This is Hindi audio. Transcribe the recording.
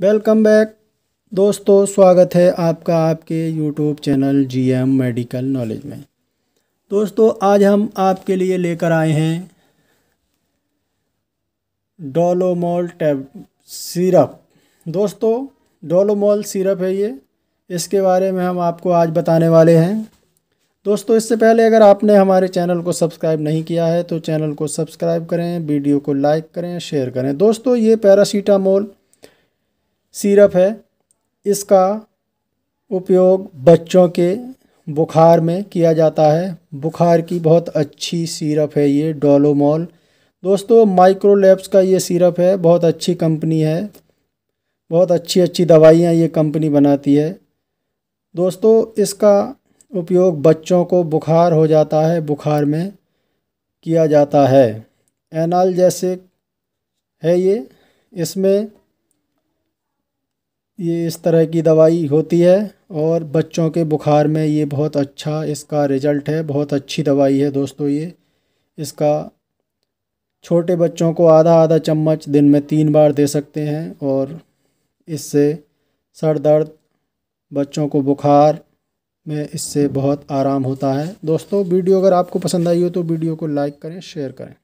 वेलकम बैक दोस्तों स्वागत है आपका आपके YouTube channel GM medical knowledge में दोस्तों आज हम आपके लिए लेकर आए हैं डोलोमोल टैब सिरप दोस्तों डोलोमोल सिरप है ये इसके बारे में हम आपको आज बताने वाले हैं दोस्तों इससे पहले अगर आपने हमारे चैनल को सब्सक्राइब नहीं किया है तो चैनल को सब्सक्राइब करें वीडियो को लाइक करें शेयर करें दोस्तों ये पैरासीटामोल सिरप है इसका उपयोग बच्चों के बुखार में किया जाता है बुखार की बहुत अच्छी सीरप है ये डोलोमॉल दोस्तों माइक्रोलैब्स का ये सीरप है बहुत अच्छी कंपनी है बहुत अच्छी अच्छी दवाइयाँ ये कंपनी बनाती है दोस्तों इसका उपयोग बच्चों को बुखार हो जाता है बुखार में किया जाता है एनाल जैसे है ये इसमें ये इस तरह की दवाई होती है और बच्चों के बुखार में ये बहुत अच्छा इसका रिज़ल्ट है बहुत अच्छी दवाई है दोस्तों ये इसका छोटे बच्चों को आधा आधा चम्मच दिन में तीन बार दे सकते हैं और इससे सर दर्द बच्चों को बुखार में इससे बहुत आराम होता है दोस्तों वीडियो अगर आपको पसंद आई हो तो वीडियो को लाइक करें शेयर करें